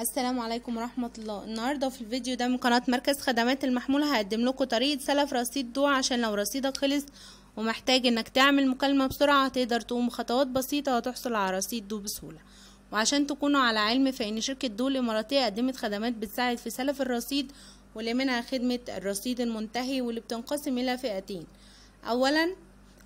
السلام عليكم ورحمة الله النهاردة في الفيديو ده من قناة مركز خدمات المحمولة هقدم لكم طريقة سلف رصيد دو عشان لو رصيدك خلص ومحتاج انك تعمل مكالمة بسرعة تقدر تقوم بخطوات بسيطة وتحصل على رصيد دو بسهولة وعشان تكونوا على علم فإن شركة دو الإماراتية قدمت خدمات بتساعد في سلف الرصيد واللي منها خدمة الرصيد المنتهي واللي بتنقسم إلى فئتين أولا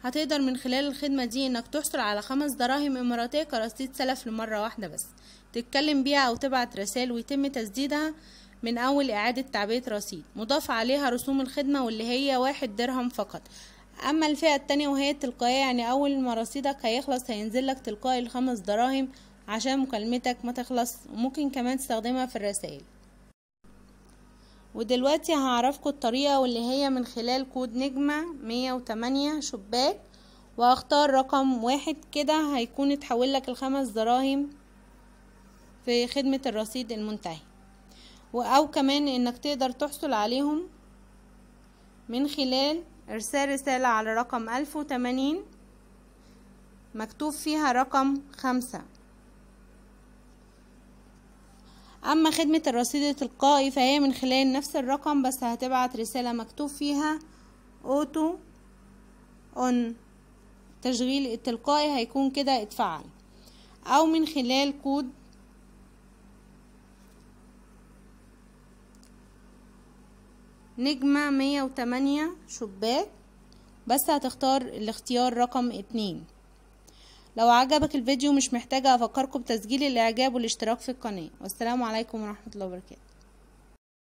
هتقدر من خلال الخدمة دي انك تحصل على خمس دراهم اماراتية كرصيد سلف لمرة واحدة بس تتكلم بيها او تبعت رسائل ويتم تسديدها من اول اعادة تعبئة رصيد مضاف عليها رسوم الخدمة واللي هي واحد درهم فقط اما الفئة التانية وهي التلقائية يعني اول ما رصيدك هيخلص هينزل لك تلقائي الخمس دراهم عشان مكالمتك ما تخلص وممكن كمان تستخدمها في الرسائل ودلوقتي هعرفكم الطريقة واللي هي من خلال كود نجمة مية وتمانية شباك وهختار رقم واحد كده هيكون اتحول لك الخمس دراهم في خدمة الرصيد المنتهي او كمان انك تقدر تحصل عليهم من خلال ارسال رسالة على رقم الف وتمانين مكتوب فيها رقم خمسة أما خدمة الرصيد التلقائي فهي من خلال نفس الرقم بس هتبعت رسالة مكتوب فيها أوتو أون تشغيل التلقائي هيكون كده اتفعل أو من خلال كود نجمة مية وتمانية شباك بس هتختار الاختيار رقم اتنين لو عجبك الفيديو مش محتاجة أفكركم بتسجيل الإعجاب والاشتراك في القناة والسلام عليكم ورحمة الله وبركاته